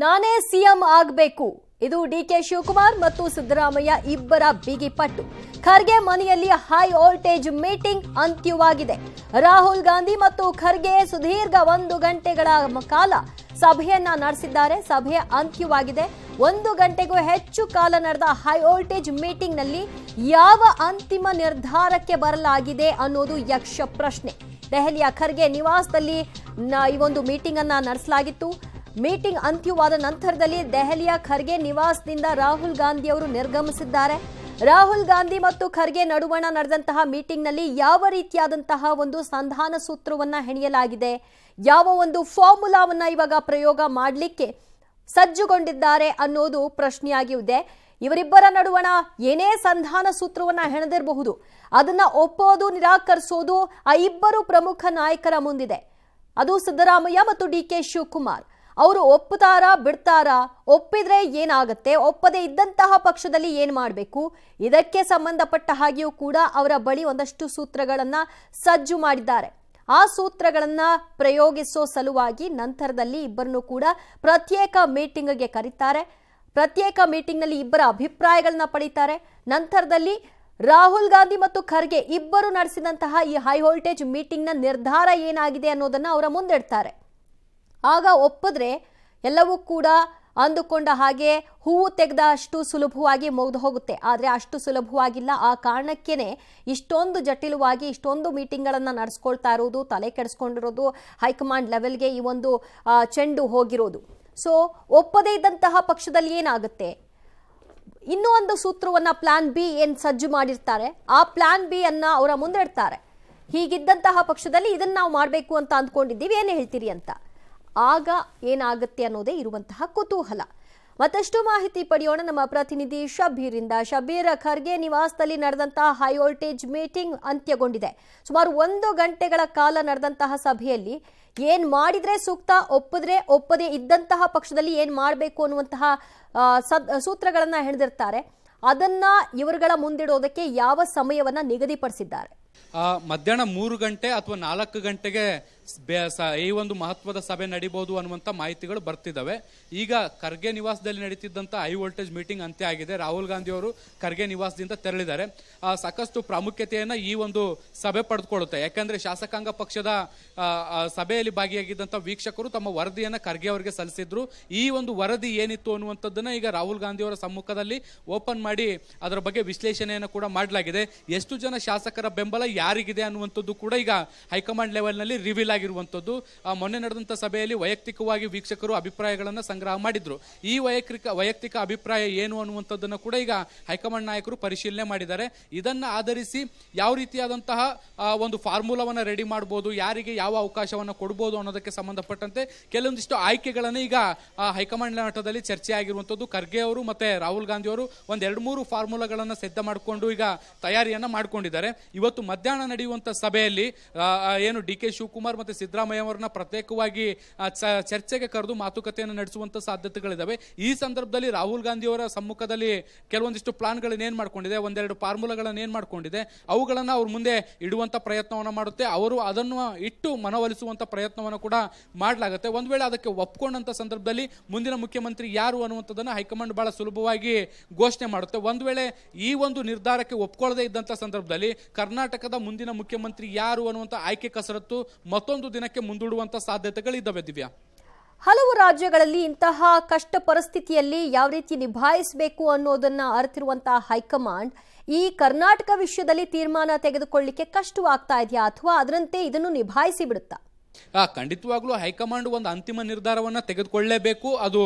ನಾನೇ ಸಿಎಂ ಆಗಬೇಕು ಇದು ಡಿಕೆ ಶಿವಕುಮಾರ್ ಮತ್ತು ಸಿದ್ದರಾಮಯ್ಯ ಇಬ್ಬರ ಬಿಗಿಪಟ್ಟು ಖರ್ಗೆ ಮನೆಯಲ್ಲಿ ಹೈ ವೋಲ್ಟೇಜ್ ಮೀಟಿಂಗ್ ಅಂತ್ಯವಾಗಿದೆ ರಾಹುಲ್ ಗಾಂಧಿ ಮತ್ತು ಖರ್ಗೆ ಸುದೀರ್ಘ ಒಂದು ಗಂಟೆಗಳ ಕಾಲ ಸಭೆಯನ್ನ ನಡೆಸಿದ್ದಾರೆ ಸಭೆ ಅಂತ್ಯವಾಗಿದೆ ಒಂದು ಗಂಟೆಗೂ ಹೆಚ್ಚು ಕಾಲ ನಡೆದ ಹೈ ವೋಲ್ಟೇಜ್ ಮೀಟಿಂಗ್ನಲ್ಲಿ ಯಾವ ಅಂತಿಮ ನಿರ್ಧಾರಕ್ಕೆ ಬರಲಾಗಿದೆ ಅನ್ನೋದು ಯಕ್ಷ ಪ್ರಶ್ನೆ ದೆಹಲಿಯ ಖರ್ಗೆ ನಿವಾಸದಲ್ಲಿ ಈ ಒಂದು ಮೀಟಿಂಗ್ ಅನ್ನ ನಡೆಸಲಾಗಿತ್ತು ಮೀಟಿಂಗ್ ಅಂತ್ಯವಾದ ನಂತರದಲ್ಲಿ ದೆಹಲಿಯ ಖರ್ಗೆ ನಿವಾಸದಿಂದ ರಾಹುಲ್ ಗಾಂಧಿ ಅವರು ನಿರ್ಗಮಿಸಿದ್ದಾರೆ ರಾಹುಲ್ ಗಾಂಧಿ ಮತ್ತು ಖರ್ಗೆ ನಡುವಣ ನಡೆದಂತಹ ಮೀಟಿಂಗ್ನಲ್ಲಿ ಯಾವ ರೀತಿಯಾದಂತಹ ಒಂದು ಸಂಧಾನ ಸೂತ್ರವನ್ನ ಹೆಣೆಯಲಾಗಿದೆ ಯಾವ ಒಂದು ಫಾರ್ಮುಲಾವನ್ನ ಇವಾಗ ಪ್ರಯೋಗ ಮಾಡಲಿಕ್ಕೆ ಸಜ್ಜುಗೊಂಡಿದ್ದಾರೆ ಅನ್ನೋದು ಪ್ರಶ್ನೆಯಾಗಿದೆ ಇವರಿಬ್ಬರ ನಡುವಣ ಏನೇ ಸಂಧಾನ ಸೂತ್ರವನ್ನ ಹೆಣೆದಿರಬಹುದು ಅದನ್ನ ಒಪ್ಪೋದು ನಿರಾಕರಿಸೋದು ಆ ಇಬ್ಬರು ಪ್ರಮುಖ ನಾಯಕರ ಮುಂದಿದೆ ಅದು ಸಿದ್ದರಾಮಯ್ಯ ಮತ್ತು ಡಿ ಕೆ ಶಿವಕುಮಾರ್ ಅವರು ಒಪ್ಪುತ್ತಾರಾ ಬಿಡ್ತಾರಾ ಒಪ್ಪಿದ್ರೆ ಏನಾಗುತ್ತೆ ಒಪ್ಪದೇ ಇದ್ದಂತಹ ಪಕ್ಷದಲ್ಲಿ ಏನು ಮಾಡಬೇಕು ಇದಕ್ಕೆ ಸಂಬಂಧಪಟ್ಟ ಹಾಗೆಯೂ ಕೂಡ ಅವರ ಬಳಿ ಒಂದಷ್ಟು ಸೂತ್ರಗಳನ್ನು ಸಜ್ಜು ಮಾಡಿದ್ದಾರೆ ಆ ಸೂತ್ರಗಳನ್ನು ಪ್ರಯೋಗಿಸೋ ಸಲುವಾಗಿ ನಂತರದಲ್ಲಿ ಇಬ್ಬರನ್ನು ಕೂಡ ಪ್ರತ್ಯೇಕ ಮೀಟಿಂಗ್ಗೆ ಕರೀತಾರೆ ಪ್ರತ್ಯೇಕ ಮೀಟಿಂಗ್ನಲ್ಲಿ ಇಬ್ಬರ ಅಭಿಪ್ರಾಯಗಳನ್ನ ಪಡೀತಾರೆ ನಂತರದಲ್ಲಿ ರಾಹುಲ್ ಗಾಂಧಿ ಮತ್ತು ಖರ್ಗೆ ಇಬ್ಬರು ನಡೆಸಿದಂತಹ ಈ ಹೈ ವೋಲ್ಟೇಜ್ ಮೀಟಿಂಗ್ನ ನಿರ್ಧಾರ ಏನಾಗಿದೆ ಅನ್ನೋದನ್ನು ಅವರ ಮುಂದಿಡ್ತಾರೆ ಆಗ ಒಪ್ಪಿದ್ರೆ ಎಲ್ಲವೂ ಕೂಡ ಅಂದುಕೊಂಡ ಹಾಗೆ ಹೂವು ತೆಗೆದ ಅಷ್ಟು ಸುಲಭವಾಗಿ ಮುಗಿದು ಹೋಗುತ್ತೆ ಆದರೆ ಅಷ್ಟು ಸುಲಭವಾಗಿಲ್ಲ ಆ ಕಾರಣಕ್ಕೇ ಇಷ್ಟೊಂದು ಜಟಿಲವಾಗಿ ಇಷ್ಟೊಂದು ಮೀಟಿಂಗ್ಗಳನ್ನು ನಡೆಸ್ಕೊಳ್ತಾ ಇರೋದು ತಲೆ ಕೆಡಿಸ್ಕೊಂಡಿರೋದು ಹೈಕಮಾಂಡ್ ಲೆವೆಲ್ಗೆ ಈ ಒಂದು ಚೆಂಡು ಹೋಗಿರೋದು ಸೊ ಒಪ್ಪದೇ ಇದ್ದಂತಹ ಪಕ್ಷದಲ್ಲಿ ಏನಾಗುತ್ತೆ ಇನ್ನೂ ಒಂದು ಸೂತ್ರವನ್ನು ಪ್ಲಾನ್ ಬಿ ಏನು ಸಜ್ಜು ಮಾಡಿರ್ತಾರೆ ಆ ಪ್ಲಾನ್ ಬಿ ಅನ್ನು ಅವರ ಇಡ್ತಾರೆ ಹೀಗಿದ್ದಂತಹ ಪಕ್ಷದಲ್ಲಿ ಇದನ್ನು ನಾವು ಮಾಡಬೇಕು ಅಂತ ಅಂದ್ಕೊಂಡಿದ್ದೀವಿ ಏನು ಹೇಳ್ತೀರಿ ಅಂತ ಆಗ ಏನಾಗುತ್ತೆ ಅನ್ನೋದೇ ಇರುವಂತಹ ಕುತೂಹಲ ಮತ್ತಷ್ಟು ಮಾಹಿತಿ ಪಡೆಯೋಣ ನಮ್ಮ ಪ್ರತಿನಿಧಿ ಶಬೀರಿಂದ ಶಬೀರ್ ಖರ್ಗೆ ನಿವಾಸದಲ್ಲಿ ನಡೆದಂತಹ ಹೈ ವೋಲ್ಟೇಜ್ ಮೀಟಿಂಗ್ ಅಂತ್ಯಗೊಂಡಿದೆ ಸುಮಾರು ಒಂದು ಗಂಟೆಗಳ ಕಾಲ ನಡೆದಂತಹ ಸಭೆಯಲ್ಲಿ ಏನ್ ಮಾಡಿದ್ರೆ ಸೂಕ್ತ ಒಪ್ಪದ್ರೆ ಒಪ್ಪದೆ ಇದ್ದಂತಹ ಪಕ್ಷದಲ್ಲಿ ಏನ್ ಮಾಡಬೇಕು ಅನ್ನುವಂತಹ ಸೂತ್ರಗಳನ್ನ ಹೆಣದಿರ್ತಾರೆ ಅದನ್ನ ಇವರುಗಳ ಮುಂದಿಡೋದಕ್ಕೆ ಯಾವ ಸಮಯವನ್ನ ನಿಗದಿಪಡಿಸಿದ್ದಾರೆ ಮಧ್ಯಾಹ್ನ ಮೂರು ಗಂಟೆ ಅಥವಾ ನಾಲ್ಕು ಗಂಟೆಗೆ ಈ ಒಂದು ಮಹತ್ವದ ಸಭೆ ನಡೀಬಹುದು ಅನ್ನುವಂಥ ಮಾಹಿತಿಗಳು ಬರ್ತಿದ್ದಾವೆ ಈಗ ಖರ್ಗೆ ನಿವಾಸದಲ್ಲಿ ನಡೀತಿದ್ದಂಥ ಹೈ ವೋಲ್ಟೇಜ್ ಮೀಟಿಂಗ್ ಅಂತ್ಯ ಆಗಿದೆ ರಾಹುಲ್ ಗಾಂಧಿ ಅವರು ಖರ್ಗೆ ನಿವಾಸದಿಂದ ತೆರಳಿದ್ದಾರೆ ಸಾಕಷ್ಟು ಪ್ರಾಮುಖ್ಯತೆಯನ್ನು ಈ ಒಂದು ಸಭೆ ಪಡೆದುಕೊಳ್ಳುತ್ತೆ ಯಾಕೆಂದರೆ ಶಾಸಕಾಂಗ ಪಕ್ಷದ ಸಭೆಯಲ್ಲಿ ಭಾಗಿಯಾಗಿದ್ದಂಥ ವೀಕ್ಷಕರು ತಮ್ಮ ವರದಿಯನ್ನು ಖರ್ಗೆ ಅವರಿಗೆ ಸಲ್ಲಿಸಿದ್ರು ಈ ಒಂದು ವರದಿ ಏನಿತ್ತು ಅನ್ನುವಂಥದ್ದನ್ನು ಈಗ ರಾಹುಲ್ ಗಾಂಧಿ ಅವರ ಸಮ್ಮುಖದಲ್ಲಿ ಓಪನ್ ಮಾಡಿ ಅದರ ಬಗ್ಗೆ ವಿಶ್ಲೇಷಣೆಯನ್ನು ಕೂಡ ಮಾಡಲಾಗಿದೆ ಎಷ್ಟು ಜನ ಶಾಸಕರ ಬೆಂಬಲ ಯಾರಿಗಿದೆ ಅನ್ನುವಂಥದ್ದು ಕೂಡ ಈಗ ಹೈಕಮಾಂಡ್ ಲೆವೆಲ್ನಲ್ಲಿ ರಿವೀಲ್ ಆಗಿರುವಂಥದ್ದು ಮೊನ್ನೆ ನಡೆದಂಥ ಸಭೆಯಲ್ಲಿ ವೈಯಕ್ತಿಕವಾಗಿ ವೀಕ್ಷಕರು ಅಭಿಪ್ರಾಯಗಳನ್ನು ಸಂಗ್ರಹ ಮಾಡಿದ್ರು ಈ ವೈಯಕ್ತಿಕ ವೈಯಕ್ತಿಕ ಅಭಿಪ್ರಾಯ ಏನು ಅನ್ನುವಂಥದ್ದನ್ನು ಕೂಡ ಈಗ ಹೈಕಮಾಂಡ್ ನಾಯಕರು ಪರಿಶೀಲನೆ ಮಾಡಿದ್ದಾರೆ ಇದನ್ನು ಆಧರಿಸಿ ಯಾವ ರೀತಿಯಾದಂತಹ ಒಂದು ಫಾರ್ಮುಲಾವನ್ನು ರೆಡಿ ಮಾಡ್ಬೋದು ಯಾರಿಗೆ ಯಾವ ಅವಕಾಶವನ್ನು ಕೊಡ್ಬೋದು ಅನ್ನೋದಕ್ಕೆ ಸಂಬಂಧಪಟ್ಟಂತೆ ಕೆಲವೊಂದಿಷ್ಟು ಆಯ್ಕೆಗಳನ್ನು ಈಗ ಹೈಕಮಾಂಡ್ ಮಟ್ಟದಲ್ಲಿ ಚರ್ಚೆ ಆಗಿರುವಂಥದ್ದು ಖರ್ಗೆ ಅವರು ಮತ್ತೆ ರಾಹುಲ್ ಗಾಂಧಿ ಅವರು ಒಂದೆರಡು ಮೂರು ಫಾರ್ಮುಲಾಗಳನ್ನು ಸಿದ್ಧ ಮಾಡಿಕೊಂಡು ಈಗ ತಯಾರಿಯನ್ನು ಮಾಡಿಕೊಂಡಿದ್ದಾರೆ ಇವತ್ತು ಮಧ್ಯಾಹ್ನ ನಡೆಯುವಂಥ ಸಭೆಯಲ್ಲಿ ಏನು ಡಿ ಕೆ ಶಿವಕುಮಾರ್ ಮತ್ತು ಸಿದ್ದರಾಮಯ್ಯ ಅವರನ್ನ ಪ್ರತ್ಯೇಕವಾಗಿ ಚರ್ಚೆಗೆ ಕರೆದು ಮಾತುಕತೆಯನ್ನು ನಡೆಸುವಂಥ ಸಾಧ್ಯತೆಗಳಿದ್ದಾವೆ ಈ ಸಂದರ್ಭದಲ್ಲಿ ರಾಹುಲ್ ಗಾಂಧಿ ಅವರ ಸಮ್ಮುಖದಲ್ಲಿ ಕೆಲವೊಂದಿಷ್ಟು ಪ್ಲಾನ್ಗಳನ್ನ ಏನು ಮಾಡಿಕೊಂಡಿದೆ ಒಂದೆರಡು ಫಾರ್ಮುಲಾಗಳನ್ನು ಏನು ಮಾಡಿಕೊಂಡಿದೆ ಅವುಗಳನ್ನು ಅವ್ರ ಮುಂದೆ ಇಡುವಂಥ ಪ್ರಯತ್ನವನ್ನು ಮಾಡುತ್ತೆ ಅವರು ಅದನ್ನು ಇಟ್ಟು ಮನವೊಲಿಸುವಂಥ ಪ್ರಯತ್ನವನ್ನು ಕೂಡ ಮಾಡಲಾಗುತ್ತೆ ಒಂದು ವೇಳೆ ಅದಕ್ಕೆ ಒಪ್ಕೊಂಡಂಥ ಸಂದರ್ಭದಲ್ಲಿ ಮುಂದಿನ ಮುಖ್ಯಮಂತ್ರಿ ಯಾರು ಅನ್ನುವಂಥದ್ದನ್ನು ಹೈಕಮಾಂಡ್ ಬಹಳ ಸುಲಭವಾಗಿ ಘೋಷಣೆ ಮಾಡುತ್ತೆ ಒಂದು ವೇಳೆ ಈ ಒಂದು ನಿರ್ಧಾರಕ್ಕೆ ಒಪ್ಕೊಳ್ಳದೇ ಇದ್ದಂಥ ಸಂದರ್ಭದಲ್ಲಿ ಕರ್ನಾಟಕ ಕರ್ನಾಟಕದ ಮುಂದಿನ ಮುಖ್ಯಮಂತ್ರಿ ಯಾರು ಅನ್ನುವಂತ ಆಯ್ಕೆ ಕಸರತ್ತು ಮತ್ತೊಂದು ದಿನಕ್ಕೆ ಮುಂದೂಡುವಂಥ ಸಾಧ್ಯತೆಗಳಿದ್ದಾವೆ ದಿವ್ಯಾ ಹಲವು ರಾಜ್ಯಗಳಲ್ಲಿ ಇಂತಹ ಕಷ್ಟ ಪರಿಸ್ಥಿತಿಯಲ್ಲಿ ಯಾವ ರೀತಿ ನಿಭಾಯಿಸಬೇಕು ಅನ್ನೋದನ್ನ ಅರಿತಿರುವಂತಹ ಹೈಕಮಾಂಡ್ ಈ ಕರ್ನಾಟಕ ವಿಷಯದಲ್ಲಿ ತೀರ್ಮಾನ ತೆಗೆದುಕೊಳ್ಳಿಕ್ಕೆ ಕಷ್ಟವಾಗ್ತಾ ಇದೆಯಾ ಅಥವಾ ಅದರಂತೆ ಇದನ್ನು ನಿಭಾಯಿಸಿ ಬಿಡುತ್ತಾ ಖಂಡಿತವಾಗ್ಲೂ ಹೈಕಮಾಂಡ್ ಒಂದು ಅಂತಿಮ ನಿರ್ಧಾರವನ್ನ ತೆಗೆದುಕೊಳ್ಳಲೇಬೇಕು ಅದು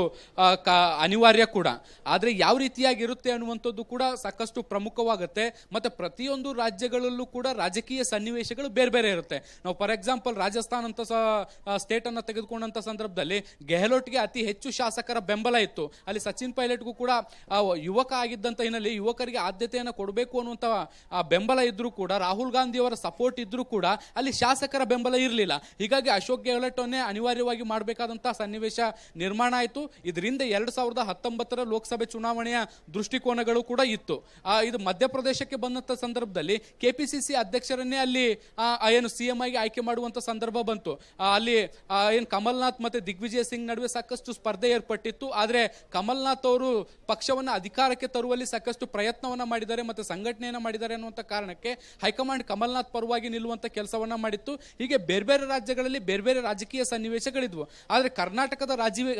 ಅನಿವಾರ್ಯ ಕೂಡ ಆದರೆ ಯಾವ ರೀತಿಯಾಗಿರುತ್ತೆ ಅನ್ನುವಂಥದ್ದು ಕೂಡ ಸಾಕಷ್ಟು ಪ್ರಮುಖವಾಗುತ್ತೆ ಮತ್ತೆ ಪ್ರತಿಯೊಂದು ರಾಜ್ಯಗಳಲ್ಲೂ ಕೂಡ ರಾಜಕೀಯ ಸನ್ನಿವೇಶಗಳು ಬೇರೆ ಬೇರೆ ಇರುತ್ತೆ ನಾವು ಫಾರ್ ಎಕ್ಸಾಂಪಲ್ ರಾಜಸ್ಥಾನ ಅಂತ ಸಹ ಅನ್ನ ತೆಗೆದುಕೊಂಡಂಥ ಸಂದರ್ಭದಲ್ಲಿ ಗೆಹ್ಲೋಟ್ಗೆ ಅತಿ ಹೆಚ್ಚು ಶಾಸಕರ ಬೆಂಬಲ ಇತ್ತು ಅಲ್ಲಿ ಸಚಿನ್ ಪೈಲಟ್ಗೂ ಕೂಡ ಯುವಕ ಆಗಿದ್ದಂಥ ಹಿನ್ನೆಲೆ ಯುವಕರಿಗೆ ಆದ್ಯತೆಯನ್ನು ಕೊಡಬೇಕು ಅನ್ನುವಂಥ ಬೆಂಬಲ ಇದ್ರೂ ಕೂಡ ರಾಹುಲ್ ಗಾಂಧಿಯವರ ಸಪೋರ್ಟ್ ಇದ್ರೂ ಕೂಡ ಅಲ್ಲಿ ಶಾಸಕರ ಬೆಂಬಲ ಇರಲಿಲ್ಲ ಹೀಗಾಗಿ ಹೀಗಾಗಿ ಅಶೋಕ್ ಗೆಹ್ಲೋಟನ್ನೇ ಅನಿವಾರ್ಯವಾಗಿ ಮಾಡಬೇಕಾದಂತಹ ಸನ್ನಿವೇಶ ನಿರ್ಮಾಣ ಆಯಿತು ಇದರಿಂದ ಎರಡು ಸಾವಿರದ ಹತ್ತೊಂಬತ್ತರ ಲೋಕಸಭೆ ಚುನಾವಣೆಯ ದೃಷ್ಟಿಕೋನಗಳು ಕೂಡ ಇತ್ತು ಇದು ಮಧ್ಯಪ್ರದೇಶಕ್ಕೆ ಬಂದಂಥ ಸಂದರ್ಭದಲ್ಲಿ ಕೆಪಿಸಿಸಿ ಅಧ್ಯಕ್ಷರನ್ನೇ ಅಲ್ಲಿ ಏನು ಸಿಎಂ ಆಗಿ ಆಯ್ಕೆ ಮಾಡುವಂಥ ಸಂದರ್ಭ ಬಂತು ಅಲ್ಲಿ ಏನು ಕಮಲ್ನಾಥ್ ಮತ್ತು ದಿಗ್ವಿಜಯ ಸಿಂಗ್ ನಡುವೆ ಸಾಕಷ್ಟು ಸ್ಪರ್ಧೆ ಏರ್ಪಟ್ಟಿತ್ತು ಆದರೆ ಕಮಲ್ನಾಥ್ ಅವರು ಪಕ್ಷವನ್ನು ಅಧಿಕಾರಕ್ಕೆ ತರುವಲ್ಲಿ ಸಾಕಷ್ಟು ಪ್ರಯತ್ನವನ್ನು ಮಾಡಿದ್ದಾರೆ ಮತ್ತು ಸಂಘಟನೆಯನ್ನು ಮಾಡಿದ್ದಾರೆ ಅನ್ನುವಂಥ ಕಾರಣಕ್ಕೆ ಹೈಕಮಾಂಡ್ ಕಮಲ್ನಾಥ್ ಪರವಾಗಿ ನಿಲ್ಲುವಂಥ ಕೆಲಸವನ್ನು ಮಾಡಿತ್ತು ಹೀಗೆ ಬೇರೆ ಬೇರೆ ರಾಜ್ಯಗಳಲ್ಲಿ ದೇಶದಲ್ಲಿ ಬೇರೆ ಬೇರೆ ರಾಜಕೀಯ ಸನ್ನಿವೇಶಗಳಿದ್ವು ಆದರೆ ಕರ್ನಾಟಕದ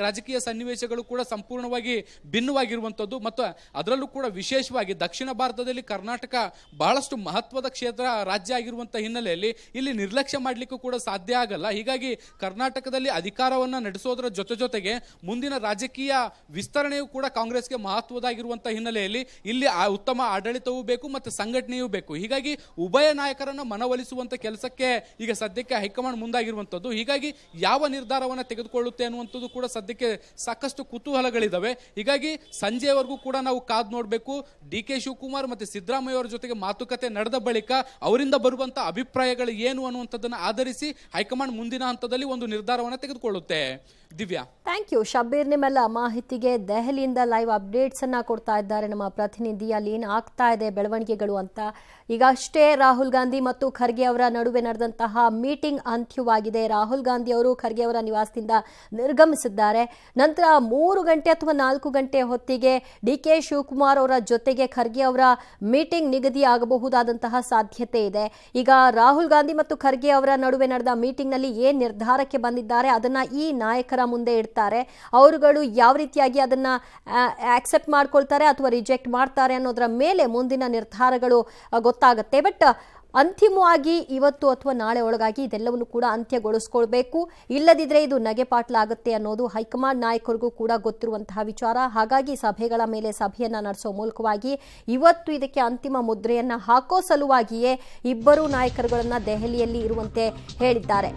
ರಾಜಕೀಯ ಸನ್ನಿವೇಶಗಳು ಕೂಡ ಸಂಪೂರ್ಣವಾಗಿ ಭಿನ್ನವಾಗಿರುವಂಥದ್ದು ಮತ್ತು ಅದರಲ್ಲೂ ಕೂಡ ವಿಶೇಷವಾಗಿ ದಕ್ಷಿಣ ಭಾರತದಲ್ಲಿ ಕರ್ನಾಟಕ ಬಹಳಷ್ಟು ಮಹತ್ವದ ಕ್ಷೇತ್ರ ರಾಜ್ಯ ಆಗಿರುವಂಥ ಹಿನ್ನೆಲೆಯಲ್ಲಿ ಇಲ್ಲಿ ನಿರ್ಲಕ್ಷ್ಯ ಮಾಡಲಿಕ್ಕೂ ಕೂಡ ಸಾಧ್ಯ ಆಗಲ್ಲ ಹೀಗಾಗಿ ಕರ್ನಾಟಕದಲ್ಲಿ ಅಧಿಕಾರವನ್ನು ನಡೆಸೋದರ ಜೊತೆ ಜೊತೆಗೆ ಮುಂದಿನ ರಾಜಕೀಯ ವಿಸ್ತರಣೆಯೂ ಕೂಡ ಕಾಂಗ್ರೆಸ್ಗೆ ಮಹತ್ವದಾಗಿರುವಂಥ ಹಿನ್ನೆಲೆಯಲ್ಲಿ ಇಲ್ಲಿ ಉತ್ತಮ ಆಡಳಿತವೂ ಬೇಕು ಮತ್ತು ಸಂಘಟನೆಯೂ ಬೇಕು ಹೀಗಾಗಿ ಉಭಯ ನಾಯಕರನ್ನು ಮನವೊಲಿಸುವಂಥ ಕೆಲಸಕ್ಕೆ ಈಗ ಸದ್ಯಕ್ಕೆ ಹೈಕಮಾಂಡ್ ಮುಂದಾಗಿರುವಂಥ ಅನ್ನುವಂಥದ್ದು ಹೀಗಾಗಿ ಯಾವ ನಿರ್ಧಾರವನ್ನು ತೆಗೆದುಕೊಳ್ಳುತ್ತೆ ಅನ್ನುವಂಥದ್ದು ಕೂಡ ಸದ್ಯಕ್ಕೆ ಸಾಕಷ್ಟು ಕುತೂಹಲಗಳಿದ್ದಾವೆ ಹೀಗಾಗಿ ಸಂಜೆವರೆಗೂ ಕೂಡ ನಾವು ಕಾದು ನೋಡಬೇಕು ಡಿ ಕೆ ಶಿವಕುಮಾರ್ ಮತ್ತು ಸಿದ್ದರಾಮಯ್ಯ ಅವರ ಜೊತೆಗೆ ಮಾತುಕತೆ ನಡೆದ ಬಳಿಕ ಅವರಿಂದ ಬರುವಂಥ ಅಭಿಪ್ರಾಯಗಳು ಏನು ಅನ್ನುವಂಥದ್ದನ್ನು ಆಧರಿಸಿ ಹೈಕಮಾಂಡ್ ಮುಂದಿನ ಹಂತದಲ್ಲಿ ಒಂದು ನಿರ್ಧಾರವನ್ನು ತೆಗೆದುಕೊಳ್ಳುತ್ತೆ ದಿವ್ಯಾ ಥ್ಯಾಂಕ್ ಯು ಶಬೀರ್ ನಿಮ್ಮೆಲ್ಲ ಮಾಹಿತಿಗೆ ದೆಹಲಿಯಿಂದ ಲೈವ್ ಅಪ್ಡೇಟ್ಸ್ ಅನ್ನ ಕೊಡ್ತಾ ಇದ್ದಾರೆ ನಮ್ಮ ಪ್ರತಿನಿಧಿ ಅಲ್ಲಿ ಏನು ಆಗ್ತಾ ಇದೆ ಬೆಳವಣಿಗೆಗಳು ಅಂತ ಈಗ ಅಷ್ಟೇ ರಾಹುಲ್ ಗಾಂಧಿ ಮತ್ತು ಖರ್ಗೆ ಅವರ ನಡುವೆ ನಡೆದಂತಹ ಮೀಟಿಂಗ್ ಅಂತ್ಯವಾಗಿದೆ ರಾಹುಲ್ ಗಾಂಧಿ ಅವರು ಖರ್ಗೆ ಅವರ ನಿವಾಸದಿಂದ ನಿರ್ಗಮಿಸಿದ್ದಾರೆ ನಂತರ ಮೂರು ಗಂಟೆ ಅಥವಾ ನಾಲ್ಕು ಗಂಟೆ ಹೊತ್ತಿಗೆ ಡಿ ಕೆ ಶಿವಕುಮಾರ್ ಅವರ ಜೊತೆಗೆ ಖರ್ಗೆ ಅವರ ಮೀಟಿಂಗ್ ನಿಗದಿಯಾಗಬಹುದಾದಂತಹ ಸಾಧ್ಯತೆ ಇದೆ ಈಗ ರಾಹುಲ್ ಗಾಂಧಿ ಮತ್ತು ಖರ್ಗೆ ಅವರ ನಡುವೆ ನಡೆದ ಮೀಟಿಂಗ್ನಲ್ಲಿ ಏನು ನಿರ್ಧಾರಕ್ಕೆ ಬಂದಿದ್ದಾರೆ ಅದನ್ನ ಈ ನಾಯಕರ ಮುಂದೆ ಇಡ್ತಾರೆ ಅವರುಗಳು ಯಾವ ರೀತಿಯಾಗಿ ಅದನ್ನ ಆಕ್ಸೆಪ್ಟ್ ಮಾಡ್ಕೊಳ್ತಾರೆ ಅಥವಾ ರಿಜೆಕ್ಟ್ ಮಾಡ್ತಾರೆ ಅನ್ನೋದರ ಮೇಲೆ ಮುಂದಿನ ನಿರ್ಧಾರಗಳು ಗೊತ್ತಾಗುತ್ತೆ ಬಟ್ ಅಂತಿಮವಾಗಿ ಇವತ್ತು ಅಥವಾ ನಾಳೆ ಒಳಗಾಗಿ ಇದೆಲ್ಲವನ್ನು ಕೂಡ ಅಂತ್ಯಗೊಳಿಸ್ಕೊಳ್ಬೇಕು ಇಲ್ಲದಿದ್ರೆ ಇದು ನಗೆಪಾಟ್ಲಾಗುತ್ತೆ ಆಗುತ್ತೆ ಅನ್ನೋದು ಹೈಕಮಾಂಡ್ ನಾಯಕರಿಗೂ ಕೂಡ ಗೊತ್ತಿರುವಂತಹ ವಿಚಾರ ಹಾಗಾಗಿ ಸಭೆಗಳ ಮೇಲೆ ಸಭೆಯನ್ನ ನಡೆಸೋ ಮೂಲಕವಾಗಿ ಇವತ್ತು ಇದಕ್ಕೆ ಅಂತಿಮ ಮುದ್ರೆಯನ್ನು ಹಾಕೋ ಸಲುವಾಗಿಯೇ ಇಬ್ಬರು ನಾಯಕರುಗಳನ್ನು ದೆಹಲಿಯಲ್ಲಿ ಇರುವಂತೆ ಹೇಳಿದ್ದಾರೆ